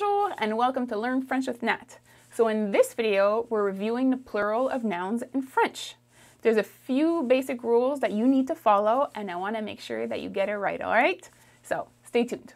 Bonjour and welcome to Learn French with Nat. So in this video, we're reviewing the plural of nouns in French. There's a few basic rules that you need to follow and I want to make sure that you get it right, all right? So stay tuned.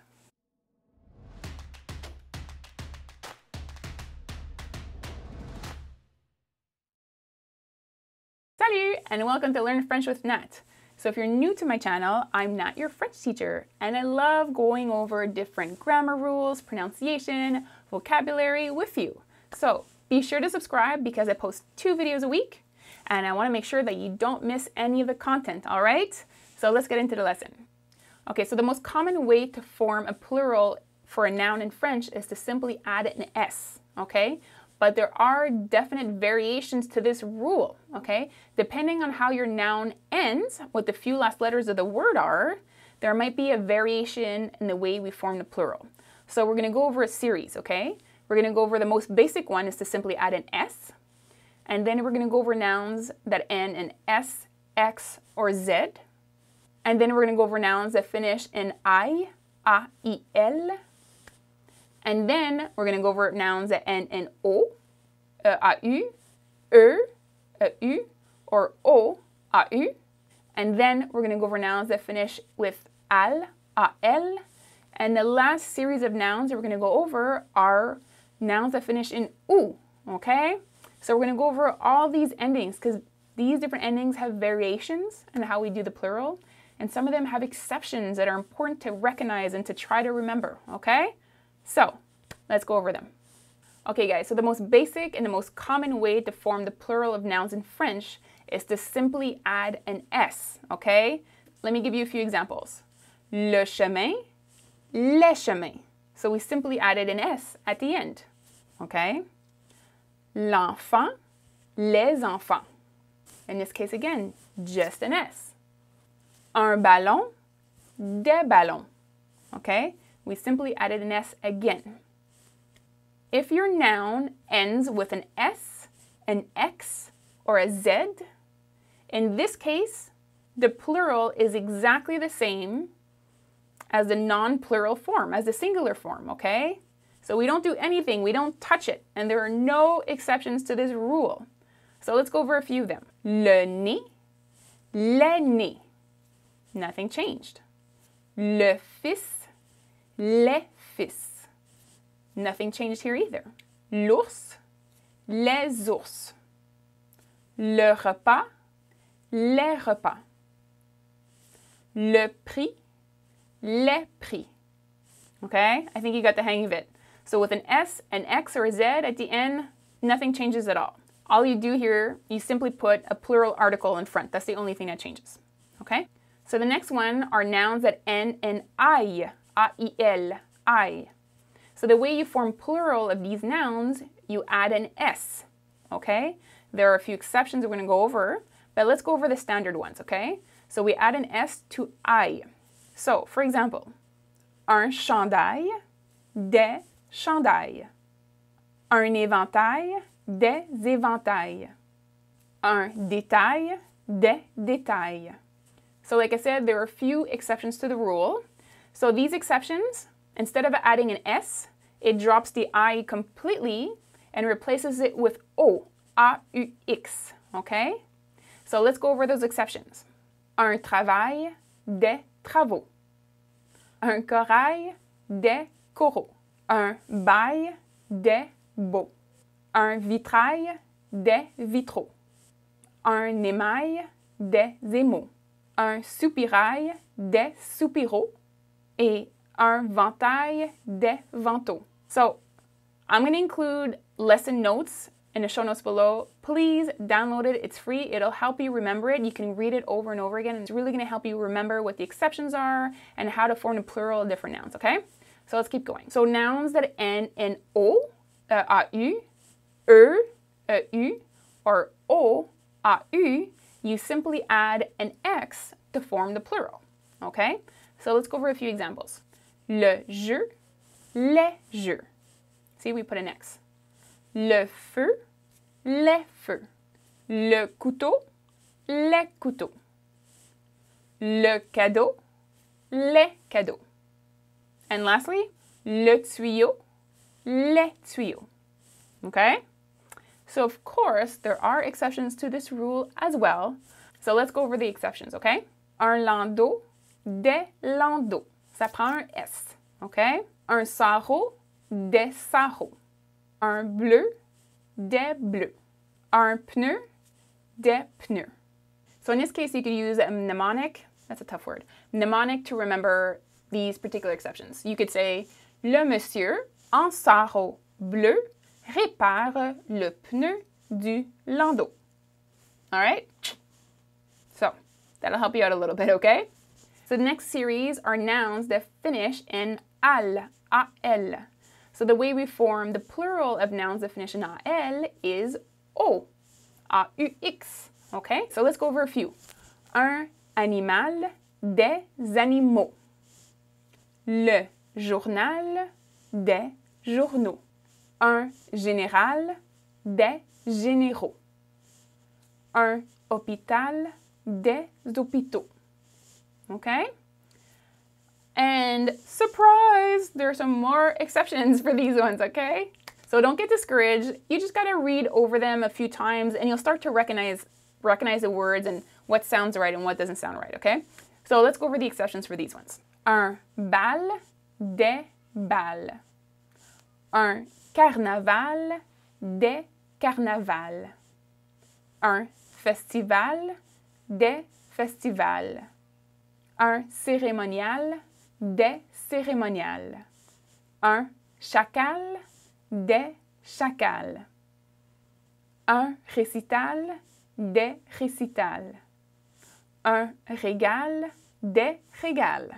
Salut and welcome to Learn French with Nat. So if you're new to my channel, I'm not your French teacher, and I love going over different grammar rules, pronunciation, vocabulary with you. So be sure to subscribe because I post two videos a week, and I wanna make sure that you don't miss any of the content, all right? So let's get into the lesson. Okay, so the most common way to form a plural for a noun in French is to simply add an S, okay? but there are definite variations to this rule, okay? Depending on how your noun ends, what the few last letters of the word are, there might be a variation in the way we form the plural. So we're gonna go over a series, okay? We're gonna go over the most basic one is to simply add an S, and then we're gonna go over nouns that end in S, X, or Z, and then we're gonna go over nouns that finish in I, A, I, L, and then we're going to go over nouns that end in O, uh, A-U, E, A-U, or O, A-U. And then we're going to go over nouns that finish with al, al. And the last series of nouns that we're going to go over are nouns that finish in u, okay? So we're going to go over all these endings because these different endings have variations in how we do the plural. And some of them have exceptions that are important to recognize and to try to remember, okay? So let's go over them. Okay guys, so the most basic and the most common way to form the plural of nouns in French is to simply add an S, okay? Let me give you a few examples. Le chemin, les chemins. So we simply added an S at the end, okay? L'enfant, les enfants. In this case again, just an S. Un ballon, des ballons, okay? we simply added an S again. If your noun ends with an S, an X, or a Z, in this case, the plural is exactly the same as the non-plural form, as the singular form, okay? So we don't do anything, we don't touch it, and there are no exceptions to this rule. So let's go over a few of them. Le nez, le nez. Nothing changed. Le fils, les fils. Nothing changed here either. L'ours, les ours. Le repas, les repas. Le prix, les prix. Okay, I think you got the hang of it. So with an S, an X, or a Z at the end, nothing changes at all. All you do here, you simply put a plural article in front. That's the only thing that changes. Okay? So the next one are nouns that end in I. A I L I, So the way you form plural of these nouns, you add an S, okay? There are a few exceptions we're gonna go over, but let's go over the standard ones, okay? So we add an S to I. So, for example, un chandail, des chandails. Un éventail, des éventails. Un détail, des détails. So like I said, there are a few exceptions to the rule, so these exceptions, instead of adding an S, it drops the I completely and replaces it with O, A-U-X, okay? So let's go over those exceptions. Un travail, des travaux. Un corail, des coraux. Un bail, des beaux. Un vitrail, des vitraux. Un émail, des émaux. Un soupirail, des soupiraux et un ventail de vantaux. So I'm going to include lesson notes in the show notes below. Please download it. It's free. It'll help you remember it. You can read it over and over again. It's really going to help you remember what the exceptions are and how to form the plural of different nouns, okay? So let's keep going. So nouns that end in O, uh, AU, or o, a u, you simply add an X to form the plural, okay? So let's go over a few examples. Le jeu, les jeux. See, we put an X. Le feu, les feux. Le couteau, les couteaux. Le cadeau, les cadeaux. And lastly, le tuyau, les tuyaux. Okay? So, of course, there are exceptions to this rule as well. So, let's go over the exceptions, okay? Un landau, des landaux. Ça prend un S. OK? Un sarro, des sarro. Un bleu, des bleus. Un pneu, des pneus. So in this case, you could use a mnemonic. That's a tough word. Mnemonic to remember these particular exceptions. You could say, le monsieur en sarro bleu répare le pneu du landau. All right? So, that'll help you out a little bit, okay? So the next series are nouns that finish in al, al. So the way we form the plural of nouns that finish in al is o, "-a", "-u", "-x". Okay, so let's go over a few. Un animal, des animaux. Le journal, des journaux. Un général, des généraux. Un hôpital, des hôpitaux okay? And surprise, there are some more exceptions for these ones, okay? So don't get discouraged. You just gotta read over them a few times and you'll start to recognize, recognize the words and what sounds right and what doesn't sound right, okay? So let's go over the exceptions for these ones. Un bal, des bal. Un carnaval, des carnaval. Un festival, des festival un cérémonial, des cérémoniales, un chacal, des chacals, un récital, des récitals, un régal, des régal.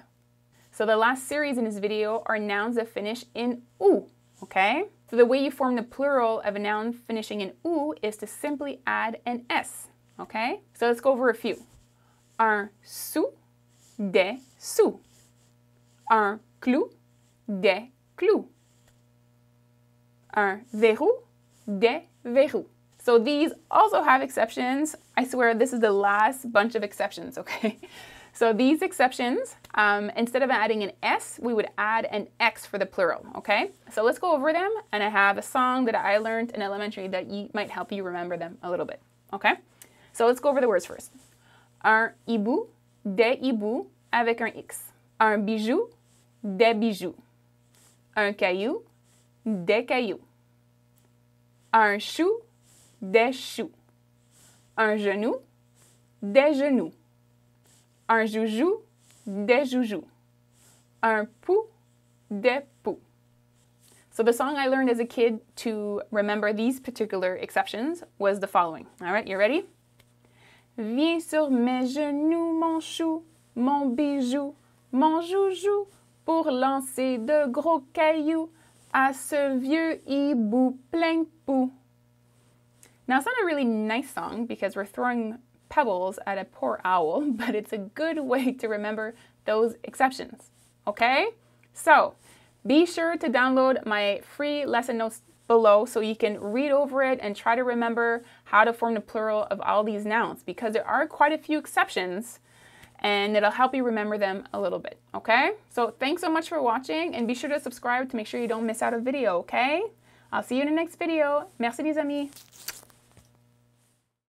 So the last series in this video are nouns that finish in ou, okay? So the way you form the plural of a noun finishing in ou is to simply add an s, okay? So let's go over a few. Un sou, des sous. Un clou, des clous. Un verrou, des verrous. So these also have exceptions. I swear this is the last bunch of exceptions, okay? So these exceptions, um, instead of adding an S, we would add an X for the plural, okay? So let's go over them, and I have a song that I learned in elementary that might help you remember them a little bit, okay? So let's go over the words first. Un hibou, des hiboux avec un X. Un bijou, des bijoux. Un caillou, des cailloux. Un chou, des choux. Un genou, des genoux. Un joujou, des joujoux. Un pou, des poux. So the song I learned as a kid to remember these particular exceptions was the following. All right, you ready? Viens sur mes genoux, mon chou, mon bijou, mon joujou, pour lancer de gros cailloux à ce vieux hibou plein pou. Now, it's not a really nice song because we're throwing pebbles at a poor owl, but it's a good way to remember those exceptions. Okay? So, be sure to download my free lesson notes below so you can read over it and try to remember how to form the plural of all these nouns because there are quite a few exceptions and it'll help you remember them a little bit, okay? So thanks so much for watching and be sure to subscribe to make sure you don't miss out a video, okay? I'll see you in the next video. Merci les amis.